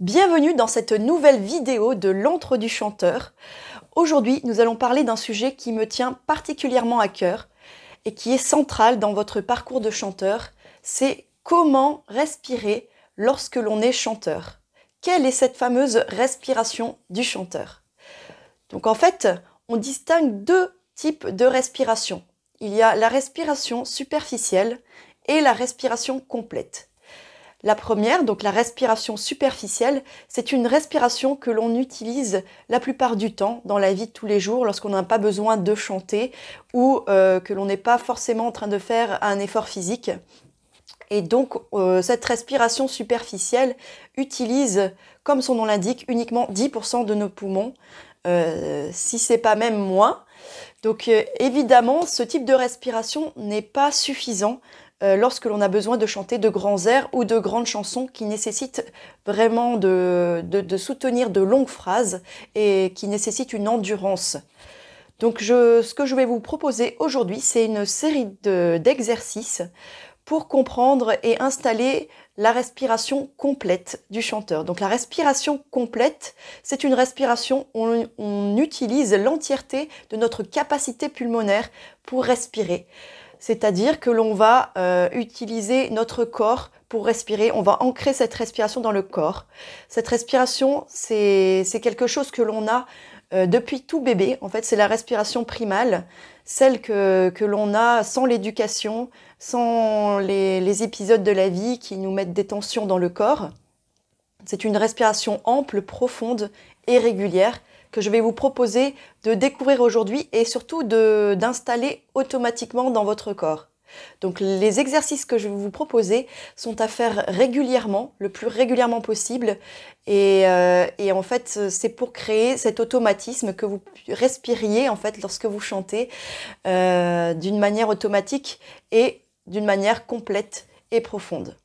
Bienvenue dans cette nouvelle vidéo de l'antre du chanteur. Aujourd'hui, nous allons parler d'un sujet qui me tient particulièrement à cœur et qui est central dans votre parcours de chanteur, c'est comment respirer lorsque l'on est chanteur. Quelle est cette fameuse respiration du chanteur Donc en fait, on distingue deux types de respiration. Il y a la respiration superficielle et la respiration complète. La première, donc la respiration superficielle, c'est une respiration que l'on utilise la plupart du temps dans la vie de tous les jours lorsqu'on n'a pas besoin de chanter ou euh, que l'on n'est pas forcément en train de faire un effort physique. Et donc euh, cette respiration superficielle utilise, comme son nom l'indique, uniquement 10% de nos poumons, euh, si c'est pas même moins. Donc évidemment, ce type de respiration n'est pas suffisant euh, lorsque l'on a besoin de chanter de grands airs ou de grandes chansons qui nécessitent vraiment de, soutenir de longues phrases et qui nécessitent une endurance. Donc ce que je vais vous proposer aujourd'hui, c'est une série d'exercices pour comprendre et installer la respiration complète du chanteur. Donc la respiration complète, c'est une respiration où on utilise l'entièreté de notre capacité pulmonaire pour respirer c'est-à-dire que l'on va euh, utiliser notre corps pour respirer, on va ancrer cette respiration dans le corps. Cette respiration, c'est quelque chose que l'on a euh, depuis tout bébé, en fait, c'est la respiration primale, celle que, l'on a sans l'éducation, sans les, les épisodes de la vie qui nous mettent des tensions dans le corps. C'est une respiration ample, profonde et régulière que je vais vous proposer de découvrir aujourd'hui et surtout d'installer automatiquement dans votre corps. Donc les exercices que je vais vous proposer sont à faire régulièrement, le plus régulièrement possible. Et, euh, en fait, c'est pour créer cet automatisme que vous respiriez en fait lorsque vous chantez euh, d'une manière automatique et d'une manière complète et profonde.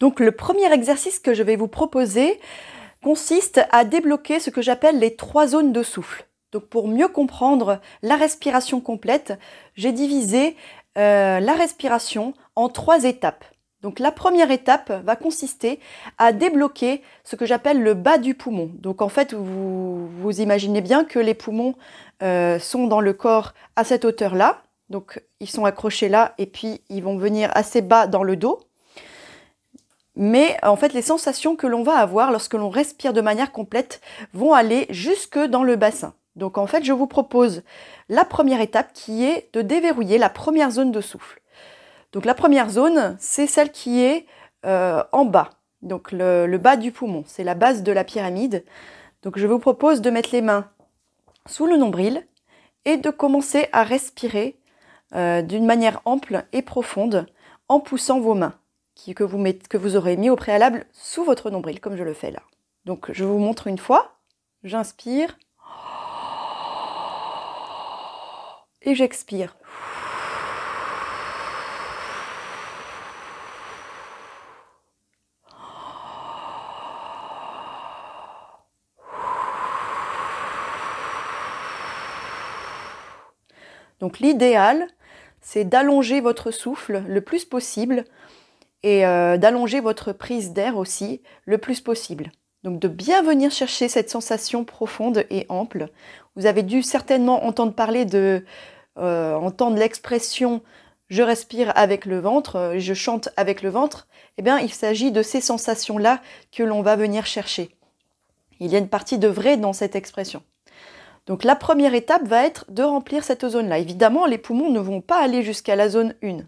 Donc le premier exercice que je vais vous proposer, consiste à débloquer ce que j'appelle les trois zones de souffle. Donc pour mieux comprendre la respiration complète, j'ai divisé euh, la respiration en trois étapes. Donc la première étape va consister à débloquer ce que j'appelle le bas du poumon. Donc en fait, vous, vous imaginez bien que les poumons euh, sont dans le corps à cette hauteur-là. Donc ils sont accrochés là et puis ils vont venir assez bas dans le dos mais en fait les sensations que l'on va avoir lorsque l'on respire de manière complète vont aller jusque dans le bassin. Donc en fait je vous propose la première étape qui est de déverrouiller la première zone de souffle. Donc la première zone c'est celle qui est euh, en bas, donc le, bas du poumon, c'est la base de la pyramide. Donc je vous propose de mettre les mains sous le nombril et de commencer à respirer euh, d'une manière ample et profonde en poussant vos mains que vous aurez mis au préalable sous votre nombril, comme je le fais là. Donc je vous montre une fois, j'inspire et j'expire. Donc l'idéal, c'est d'allonger votre souffle le plus possible et euh, d'allonger votre prise d'air aussi le plus possible. Donc de bien venir chercher cette sensation profonde et ample. Vous avez dû certainement entendre parler de euh, entendre l'expression je respire avec le ventre, euh, je chante avec le ventre. Eh bien, il s'agit de ces sensations-là que l'on va venir chercher. Il y a une partie de vrai dans cette expression. Donc la première étape va être de remplir cette zone-là. Évidemment, les poumons ne vont pas aller jusqu'à la zone 1.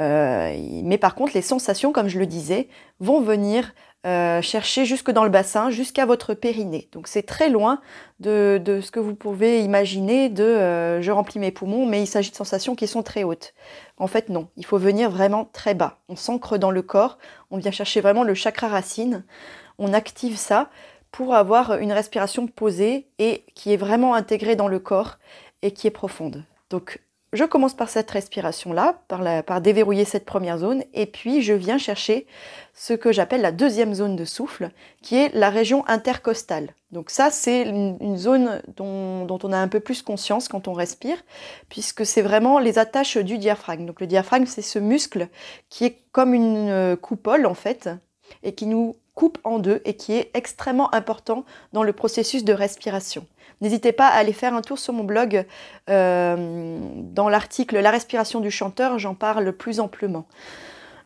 Euh, mais par contre, les sensations, comme je le disais, vont venir euh, chercher jusque dans le bassin, jusqu'à votre périnée. Donc c'est très loin de, ce que vous pouvez imaginer de euh, je remplis mes poumons, mais il s'agit de sensations qui sont très hautes. En fait non, il faut venir vraiment très bas. On s'ancre dans le corps, on vient chercher vraiment le chakra racine, on active ça pour avoir une respiration posée et qui est vraiment intégrée dans le corps et qui est profonde. Donc je commence par cette respiration-là, par, par, déverrouiller cette première zone, et puis je viens chercher ce que j'appelle la deuxième zone de souffle, qui est la région intercostale. Donc ça, c'est une, zone dont, dont, on a un peu plus conscience quand on respire, puisque c'est vraiment les attaches du diaphragme. Donc le diaphragme, c'est ce muscle qui est comme une euh, coupole, en fait, et qui nous coupe en deux, et qui est extrêmement important dans le processus de respiration. N'hésitez pas à aller faire un tour sur mon blog. Euh, dans l'article La respiration du chanteur, j'en parle plus amplement.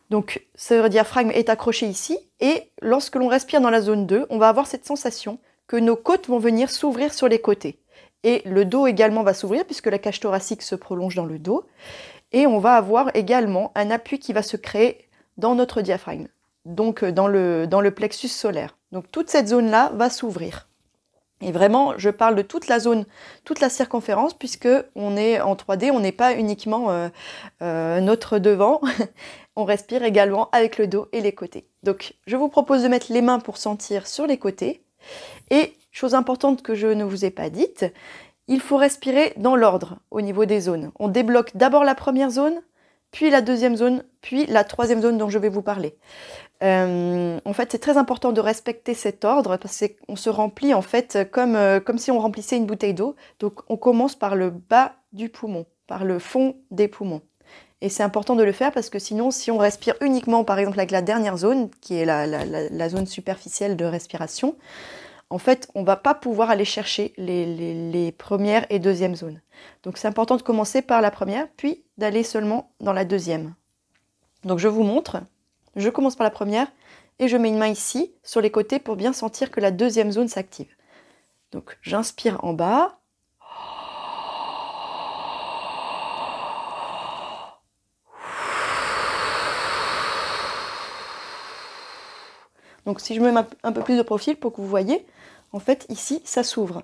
Donc ce diaphragme est accroché ici et lorsque l'on respire dans la zone 2, on va avoir cette sensation que nos côtes vont venir s'ouvrir sur les côtés. Et le dos également va s'ouvrir puisque la cage thoracique se prolonge dans le dos. Et on va avoir également un appui qui va se créer dans notre diaphragme, donc euh, dans le, dans le plexus solaire. Donc toute cette zone-là va s'ouvrir. Et vraiment, je parle de toute la zone, toute la circonférence, puisque on est en 3D, on n'est pas uniquement euh, euh, notre devant, on respire également avec le dos et les côtés. Donc, je vous propose de mettre les mains pour sentir sur les côtés. Et chose importante que je ne vous ai pas dite, il faut respirer dans l'ordre au niveau des zones. On débloque d'abord la première zone, puis la deuxième zone, puis la troisième zone dont je vais vous parler. Euh, en fait, c'est très important de respecter cet ordre parce qu'on se remplit en fait euh, comme, si on remplissait une bouteille d'eau. Donc, on commence par le bas du poumon, par le fond des poumons. Et c'est important de le faire parce que sinon, si on respire uniquement, par exemple, avec la dernière zone, qui est la, zone superficielle de respiration, en fait, on ne va pas pouvoir aller chercher les premières et deuxièmes zones. Donc, c'est important de commencer par la première, puis d'aller seulement dans la deuxième. Donc, je vous montre. Je commence par la première et je mets une main ici sur les côtés pour bien sentir que la deuxième zone s'active. Donc j'inspire en bas. Donc si je mets un peu plus de profil pour que vous voyez, en fait ici ça s'ouvre.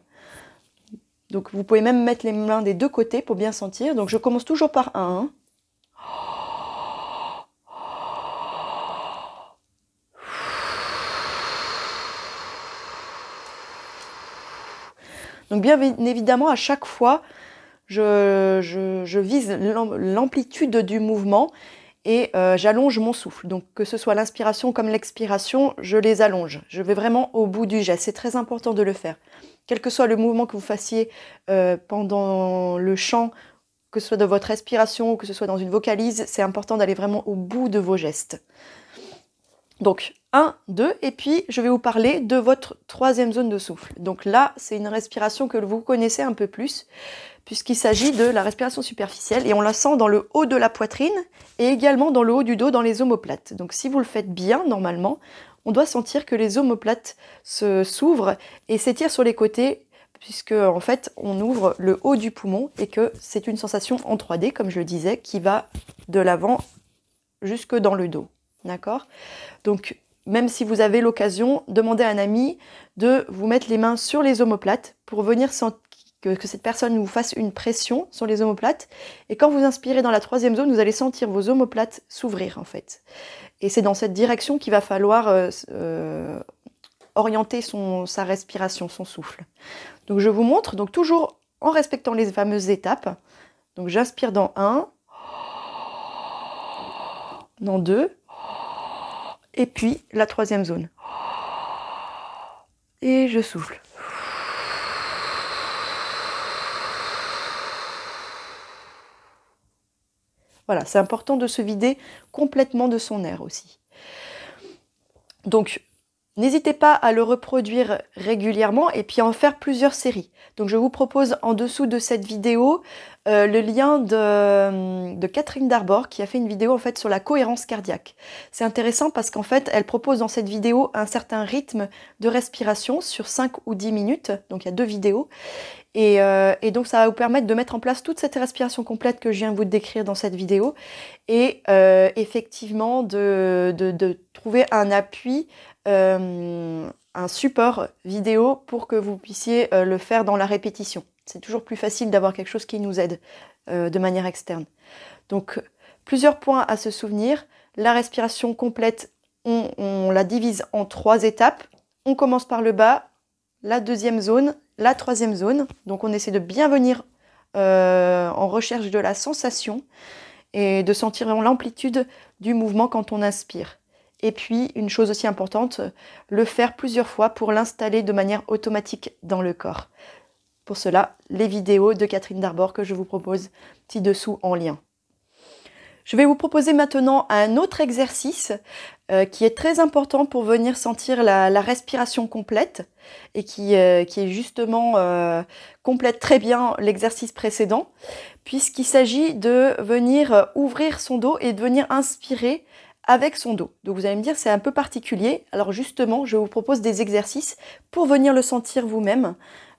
Donc vous pouvez même mettre les mains des deux côtés pour bien sentir. Donc je commence toujours par un. Hein. Donc bien évidemment, à chaque fois, je, vise l'amplitude du mouvement et euh, j'allonge mon souffle. Donc que ce soit l'inspiration comme l'expiration, je les allonge. Je vais vraiment au bout du geste. C'est très important de le faire. Quel que soit le mouvement que vous fassiez euh, pendant le chant, que ce soit de votre respiration ou que ce soit dans une vocalise, c'est important d'aller vraiment au bout de vos gestes. Donc 1, 2, et puis je vais vous parler de votre troisième zone de souffle. Donc là, c'est une respiration que vous connaissez un peu plus, puisqu'il s'agit de la respiration superficielle, et on la sent dans le haut de la poitrine, et également dans le haut du dos, dans les omoplates. Donc si vous le faites bien, normalement, on doit sentir que les omoplates se s'ouvrent et s'étirent sur les côtés, puisque en fait, on ouvre le haut du poumon, et que c'est une sensation en 3D, comme je le disais, qui va de l'avant jusque dans le dos. D'accord Donc, même si vous avez l'occasion, demandez à un ami de vous mettre les mains sur les omoplates pour venir que, cette personne vous fasse une pression sur les omoplates. Et quand vous inspirez dans la troisième zone, vous allez sentir vos omoplates s'ouvrir en fait. Et c'est dans cette direction qu'il va falloir euh, euh, orienter sa respiration, son souffle. Donc je vous montre, donc toujours en respectant les fameuses étapes. Donc j'inspire dans un... dans deux... Et puis la troisième zone. Et je souffle. Voilà, c'est important de se vider complètement de son air aussi. Donc, n'hésitez pas à le reproduire régulièrement et puis en faire plusieurs séries. Donc, je vous propose en dessous de cette vidéo euh, le lien de, Catherine Darbor qui a fait une vidéo en fait sur la cohérence cardiaque. C'est intéressant parce qu'en fait elle propose dans cette vidéo un certain rythme de respiration sur 5 ou 10 minutes, donc il y a deux vidéos. Euh, et, donc ça va vous permettre de mettre en place toute cette respiration complète que je viens de vous décrire dans cette vidéo et euh, effectivement de, trouver un appui, un support vidéo pour que vous puissiez le faire dans la répétition. C'est toujours plus facile d'avoir quelque chose qui nous aide euh, de manière externe. Donc, plusieurs points à se souvenir. La respiration complète, on, la divise en trois étapes. On commence par le bas, la deuxième zone, la troisième zone. Donc, on essaie de bien venir euh, en recherche de la sensation et de sentir l'amplitude du mouvement quand on inspire. Et puis, une chose aussi importante, le faire plusieurs fois pour l'installer de manière automatique dans le corps. Pour cela, les vidéos de Catherine Darbor que je vous propose ci-dessous en lien. Je vais vous proposer maintenant un autre exercice euh, qui est très important pour venir sentir la, respiration complète et qui, euh, qui est justement euh, complète très bien l'exercice précédent, puisqu'il s'agit de venir ouvrir son dos et de venir inspirer avec son dos. Donc vous allez me dire c'est un peu particulier. Alors justement, je vous propose des exercices pour venir le sentir vous-même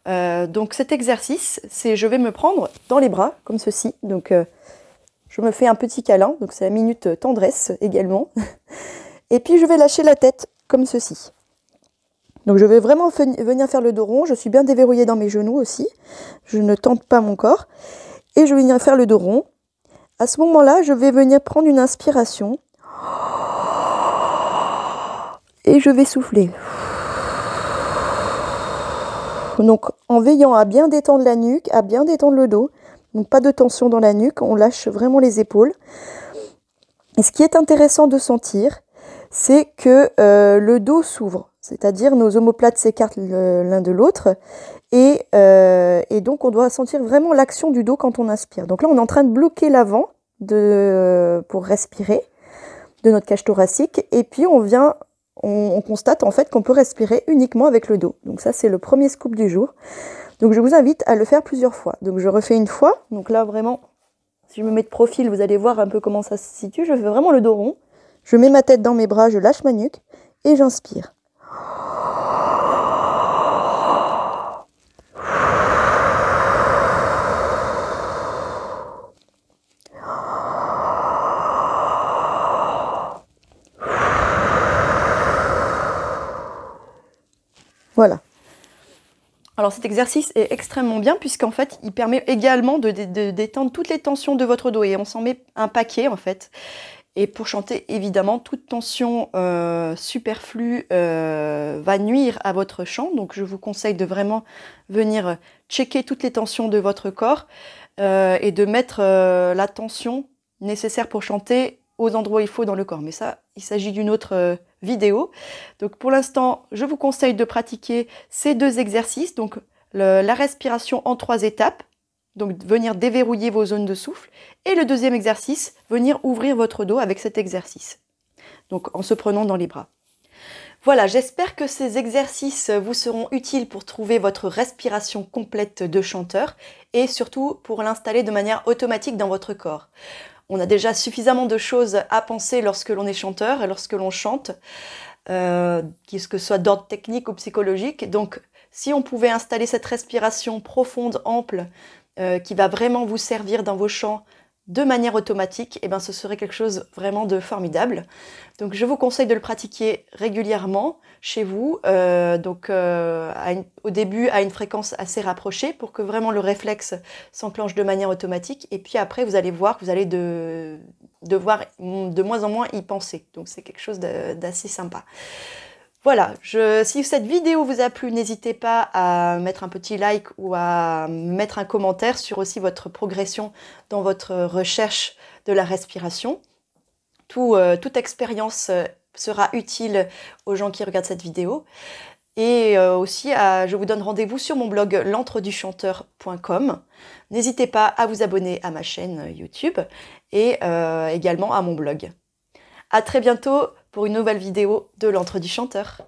euh, donc cet exercice, c'est je vais me prendre dans les bras, comme ceci. Donc euh, je me fais un petit câlin, donc c'est la minute tendresse également. Et puis je vais lâcher la tête, comme ceci. Donc je vais vraiment venir faire le dos rond, je suis bien déverrouillée dans mes genoux aussi, je ne tente pas mon corps. Et je vais venir faire le dos rond. À ce moment-là, je vais venir prendre une inspiration. Et je vais souffler. Donc en veillant à bien détendre la nuque, à bien détendre le dos, donc pas de tension dans la nuque, on lâche vraiment les épaules. Et ce qui est intéressant de sentir, c'est que euh, le dos s'ouvre, c'est-à-dire nos omoplates s'écartent l'un de l'autre, euh, et, donc on doit sentir vraiment l'action du dos quand on inspire. Donc là, on est en train de bloquer l'avant pour respirer de notre cage thoracique, et puis on vient on, constate en fait qu'on peut respirer uniquement avec le dos. Donc ça c'est le premier scoop du jour. Donc je vous invite à le faire plusieurs fois. Donc je refais une fois. Donc là vraiment, si je me mets de profil, vous allez voir un peu comment ça se situe. Je fais vraiment le dos rond. Je mets ma tête dans mes bras, je lâche ma nuque et j'inspire. Alors cet exercice est extrêmement bien puisqu'en fait il permet également de, détendre toutes les tensions de votre dos et on s'en met un paquet en fait. Et pour chanter, évidemment, toute tension euh, superflue euh, va nuire à votre chant. Donc je vous conseille de vraiment venir checker toutes les tensions de votre corps euh, et de mettre la tension nécessaire pour chanter aux endroits il faut dans le corps. Mais ça, il s'agit d'une autre euh, vidéo. Donc pour l'instant, je vous conseille de pratiquer ces deux exercices, donc la respiration en trois étapes, donc venir déverrouiller vos zones de souffle, et le deuxième exercice, venir ouvrir votre dos avec cet exercice, donc en se prenant dans les bras. Voilà, j'espère que ces exercices vous seront utiles pour trouver votre respiration complète de chanteur et surtout pour l'installer de manière automatique dans votre corps. On a déjà suffisamment de choses à penser lorsque l'on est chanteur et lorsque l'on chante, euh, qu'est-ce que ce soit d'ordre technique ou psychologique. Donc, si on pouvait installer cette respiration profonde, ample, euh, qui va vraiment vous servir dans vos chants, de manière automatique, et eh ben, ce serait quelque chose vraiment de formidable. Donc je vous conseille de le pratiquer régulièrement chez vous, euh, donc euh, au début à une fréquence assez rapprochée pour que vraiment le réflexe s'enclenche de manière automatique. Et puis après, vous allez voir que vous allez de, devoir de moins en moins y penser. Donc c'est quelque chose d'assez sympa. Voilà, si cette vidéo vous a plu, n'hésitez pas à mettre un petit like ou à mettre un commentaire sur aussi votre progression dans votre recherche de la respiration. Euh, toute expérience euh, sera utile aux gens qui regardent cette vidéo. Et euh, aussi, je vous donne rendez-vous sur mon blog l'entreduchanteur.com. N'hésitez pas à vous abonner à ma chaîne YouTube et également à mon blog. À très bientôt pour une nouvelle vidéo de l'entre du chanteur.